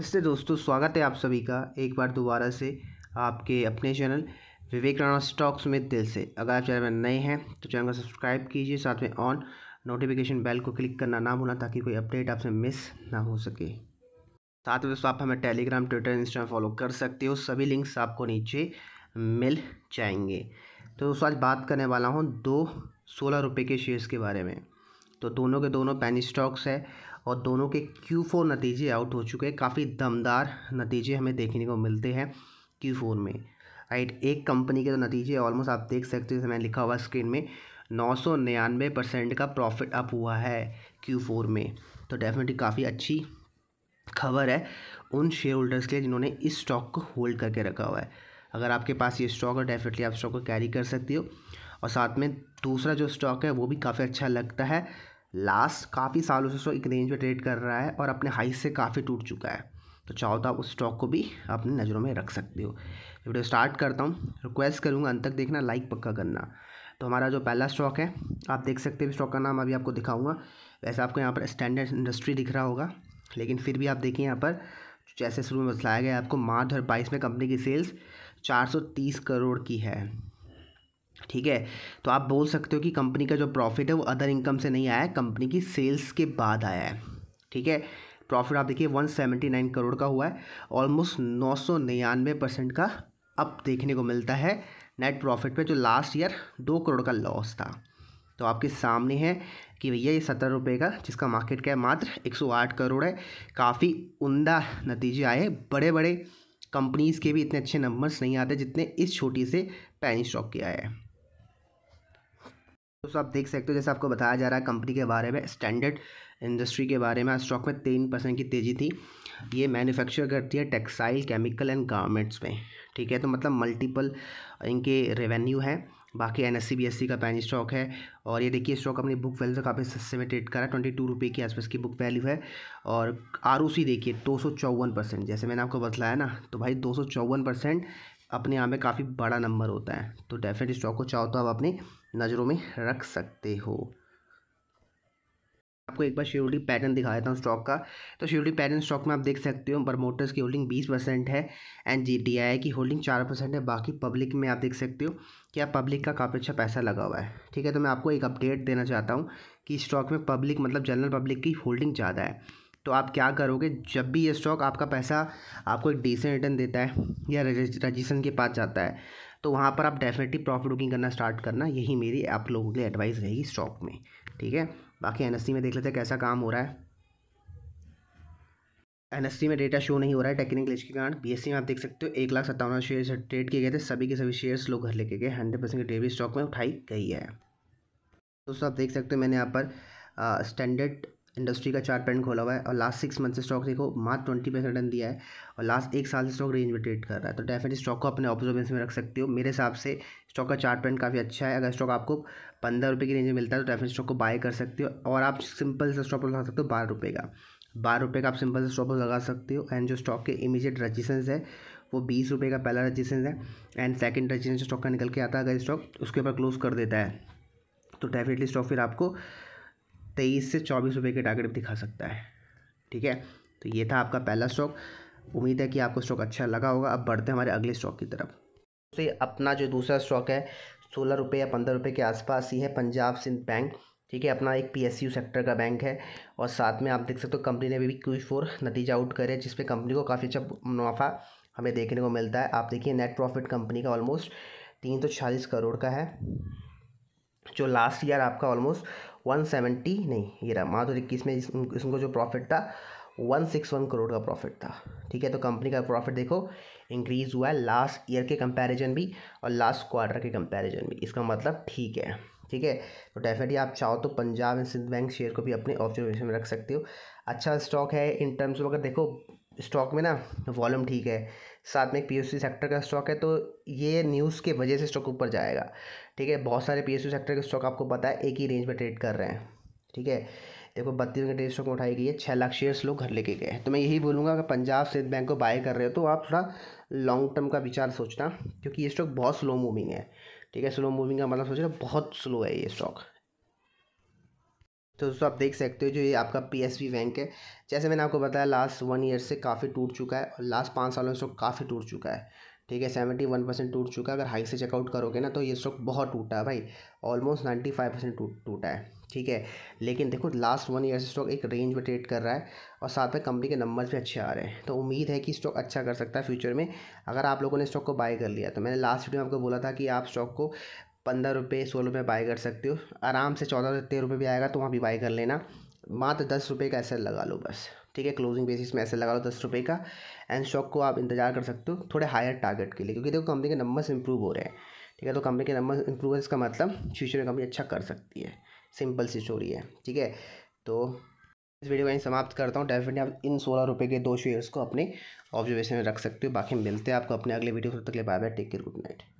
नमस्ते दोस्तों स्वागत है आप सभी का एक बार दोबारा से आपके अपने चैनल विवेक राणा स्टॉक्स में दिल से अगर आप चैनल में नए हैं तो चैनल को सब्सक्राइब कीजिए साथ में ऑन नोटिफिकेशन बेल को क्लिक करना ना भूलना ताकि कोई अपडेट आपसे मिस ना हो सके साथ में दोस्तों आप हमें टेलीग्राम ट्विटर इंस्टाग्राम फॉलो कर सकते हो सभी लिंक्स आपको नीचे मिल जाएंगे तो दोस्तों आज बात करने वाला हूँ दो सोलह रुपये के शेयर्स के बारे में तो दोनों के दोनों पैनी स्टॉक्स है और दोनों के क्यू फोर नतीजे आउट हो चुके हैं काफ़ी दमदार नतीजे हमें देखने को मिलते हैं क्यू फोर में राइट एक कंपनी के तो नतीजे ऑलमोस्ट आप देख सकते हो मैंने लिखा हुआ स्क्रीन में नौ सौ निन्यानवे परसेंट का प्रॉफिट अप हुआ है क्यू फोर में तो डेफिनेटली काफ़ी अच्छी खबर है उन शेयर होल्डर्स के लिए जिन्होंने इस स्टॉक को होल्ड करके रखा हुआ है अगर आपके पास ये स्टॉक है डेफिनेटली आप स्टॉक को कैरी कर सकती हो और साथ में दूसरा जो स्टॉक है वो भी काफ़ी अच्छा लगता है लास्ट काफ़ी सालों से स्टॉक एक रेंज में ट्रेड कर रहा है और अपने हाई से काफ़ी टूट चुका है तो चाहो तो आप उस स्टॉक को भी अपनी नज़रों में रख सकते हो वीडियो स्टार्ट करता हूँ रिक्वेस्ट करूँगा अंत तक देखना लाइक पक्का करना तो हमारा जो पहला स्टॉक है आप देख सकते हो स्टॉक का नाम अभी आपको दिखाऊंगा वैसे आपको यहाँ पर स्टैंडर्ड इंडस्ट्री दिख रहा होगा लेकिन फिर भी आप देखिए यहाँ पर जैसे शुरू में बताया गया आपको मार्च और में कंपनी की सेल्स चार करोड़ की है ठीक है तो आप बोल सकते हो कि कंपनी का जो प्रॉफिट है वो अदर इनकम से नहीं आया है कंपनी की सेल्स के बाद आया है ठीक है प्रॉफिट आप देखिए वन सेवेंटी नाइन करोड़ का हुआ है ऑलमोस्ट नौ सौ निन्यानवे परसेंट का अप देखने को मिलता है नेट प्रॉफिट पे जो लास्ट ईयर दो करोड़ का लॉस था तो आपके सामने है कि भैया ये सत्तर रुपये का जिसका मार्केट क्या है मात्र एक सौ आठ करोड़ है काफ़ी उमदा नतीजे आए बड़े बड़े कंपनीज़ के भी इतने अच्छे नंबर्स नहीं आते जितने इस छोटी से पैनी स्टॉक के आए हैं दोस्तों आप देख सकते हो जैसे आपको बताया जा रहा है कंपनी के बारे में स्टैंडर्ड इंडस्ट्री के बारे में स्टॉक में तीन परसेंट की तेज़ी थी ये मैन्युफैक्चर करती है टेक्सटाइल केमिकल एंड गारमेंट्स में ठीक है तो मतलब मल्टीपल इनके रेवेन्यू है बाकी N S C B S C का पैन स्टॉक है और ये देखिए स्टॉक अपनी बुक वैल्यू से काफ़ी सस्ते में ट्रेड करा ट्वेंटी टू रुपये के आसपास की बुक वैल्यू है और आर ओ सी देखिए दो सौ चौवन परसेंट जैसे मैंने आपको बतलाया ना तो भाई दो सौ चौवन परसेंट अपने आप में काफ़ी बड़ा नंबर होता है तो डेफिनेट स्टॉक को चाहो तो आप अपनी नज़रों में रख सकते हो आपको एक बार श्योरिटी पैटर्न दिखा देता हूँ स्टॉक का तो श्योरिटी पैटर्न स्टॉक में आप देख सकते हो प्रमोटर्स की होल्डिंग बीस परसेंट है एंड जी टी आई की होल्डिंग चार परसेंट है बाकी पब्लिक में आप देख सकते हो कि आप पब्लिक का काफ़ी अच्छा पैसा लगा हुआ है ठीक है तो मैं आपको एक अपडेट देना चाहता हूँ कि स्टॉक में पब्लिक मतलब जनरल पब्लिक की होल्डिंग ज़्यादा है तो आप क्या करोगे जब भी ये स्टॉक आपका पैसा आपको एक डिसेंट रिटर्न देता है या रजिस्ट्रेशन के पास जाता है तो वहाँ पर आप डेफिनेटली प्रॉफिट बुकिंग करना स्टार्ट करना यही मेरी आप लोगों के लिए एडवाइस रहेगी स्टॉक में ठीक है बाकी एन में देख लेते हैं कैसा काम हो रहा है एन में डेटा शो नहीं हो रहा है टेक्निकल के कारण बी e में आप देख सकते हो एक लाख सत्तावन शेयर ट्रेड किए गए थे सभी के सभी शेयर्स लोग घर लेके गए हंड्रेड परसेंट डेवरी स्टॉक में उठाई गई है दोस्तों आप देख सकते हो मैंने यहाँ पर स्टैंडर्ड इंडस्ट्री का चार्ट पैटर्न खोला हुआ है और लास्ट सिक्स मंथ से स्टॉक देखो मात्र ट्वेंटी परसेंट रिटर्न दिया है और लास्ट एक साल से स्टॉक रेंज में ट्रेड कर रहा है तो डेफिनेटली स्टॉक को अपने ऑब्जर्वेंस में रख सकते हो मेरे हिसाब से स्टॉक का चार्ट पैटर्न काफ़ी अच्छा है अगर स्टॉक आपको पंद्रह रुपये की रेंज में मिलता है तो डेफिनेट स्टॉक को बाय कर सकते हो और आप सिंपल से स्टॉप लगा सकते हो बारह रुपये का बारह रुपये का आप सिंपल से स्टॉप लगा सकते हो एंड जो स्टॉक के इमीजिएट रजिस्टेंस है वो बीस रुपये का पहला रजिस्टेंस है एंड सेकेंड रजिस्टेंस स्टॉक का निकल के आता है अगर स्टॉक उसके ऊपर क्लोज कर देता है तो डेफिनेटली स्टॉक फिर आपको तेईस से चौबीस रुपये के टारगेट दिखा सकता है ठीक है तो ये था आपका पहला स्टॉक उम्मीद है कि आपको स्टॉक अच्छा लगा होगा अब बढ़ते हैं हमारे अगले स्टॉक की तरफ से अपना जो दूसरा स्टॉक है सोलह रुपये या पंद्रह रुपये के आसपास ही है पंजाब सिंध बैंक ठीक है अपना एक पी सेक्टर का बैंक है और साथ में आप देख सकते हो कंपनी ने भी क्यू फोर नतीजा आउट करे पर कंपनी को काफ़ी अच्छा मुनाफा हमें देखने को मिलता है आप देखिए नेट प्रॉफिट कंपनी का ऑलमोस्ट तीन सौ तो छियालीस करोड़ का है जो लास्ट ईयर आपका ऑलमोस्ट वन सेवेंटी नहीं ये रहा मार्च दो इक्कीस में इसको जो प्रॉफिट था वन सिक्स वन करोड़ का प्रॉफिट था ठीक है तो कंपनी का प्रॉफिट देखो इंक्रीज़ हुआ है लास्ट ईयर के कंपैरिजन भी और लास्ट क्वार्टर के कंपैरिजन भी इसका मतलब ठीक है ठीक है तो डेफिनेटली आप चाहो तो Punjab and Sind bank share को भी अपने ऑब्जर्वेशन में रख सकते हो अच्छा स्टॉक है इन टर्म्स ऑफ अगर देखो स्टॉक में ना वॉल्यूम ठीक है साथ में एक पी सेक्टर का स्टॉक है तो ये न्यूज़ के वजह से स्टॉक ऊपर जाएगा ठीक है बहुत सारे पी सेक्टर के स्टॉक आपको पता है एक ही रेंज में ट्रेड कर रहे हैं ठीक है देखो बत्तीस घंटे स्टॉक में उठाई गई है छः लाख शेयर्स लोग घर लेके गए तो मैं यही बोलूँगा अगर पंजाब स्टेट बैंक को बाय कर रहे हो तो आप थोड़ा लॉन्ग टर्म का विचार सोचना क्योंकि ये स्टॉक बहुत स्लो मूविंग है ठीक है स्लो मूविंग का मतलब रहे बहुत स्लो है ये स्टॉक तो दोस्तों आप देख सकते हो जो ये आपका पी एस बैंक है जैसे मैंने आपको बताया लास्ट वन ईयर से काफ़ी टूट चुका है और लास्ट पाँच सालों से काफ़ी टूट चुका है ठीक है सेवेंटी वन परसेंट टूट चुका है अगर हाई से चेकआउट करोगे ना तो ये स्टॉक बहुत टूटा है भाई ऑलमोस्ट नाइन्टी फाइव परसेंट टूट टूटा है ठीक है लेकिन देखो लास्ट वन ईयर से स्टॉक एक रेंज में ट्रेड कर रहा है और साथ में कंपनी के नंबर्स भी अच्छे आ रहे हैं तो उम्मीद है कि स्टॉक अच्छा कर सकता है फ्यूचर में अगर आप लोगों ने स्टॉक को बाय कर लिया तो मैंने लास्ट वीडियो में आपको बोला था कि आप स्टॉक को पंद्रह रुपये सोलह रुपये बाय कर सकते हो आराम से चौदह से तेरह रुपये भी आएगा तो वहाँ भी बाय कर लेना मात्र दस रुपये का ऐसा लगा लो बस ठीक है क्लोजिंग बेसिस में ऐसे लगा लो दस रुपये का एंड स्टॉक को आप इंतजार कर सकते हो थोड़े हायर टारगेट के लिए क्योंकि देखो कंपनी के नंबर्स इंप्रूव हो रहे हैं ठीक है तो कंपनी के नंबर इंप्रूव इसका मतलब फ्यूचर में कंपनी अच्छा कर सकती है सिंपल सी स्टोरी है ठीक है तो इस वीडियो को यहीं समाप्त करता हूँ डेफिनेटली आप इन सोलह रुपये के दो शेयर्स को अपने ऑब्जर्वेशन में रख सकते हो बाकी मिलते हैं आपको अपने अगले वीडियो तक ले bye bye take care good night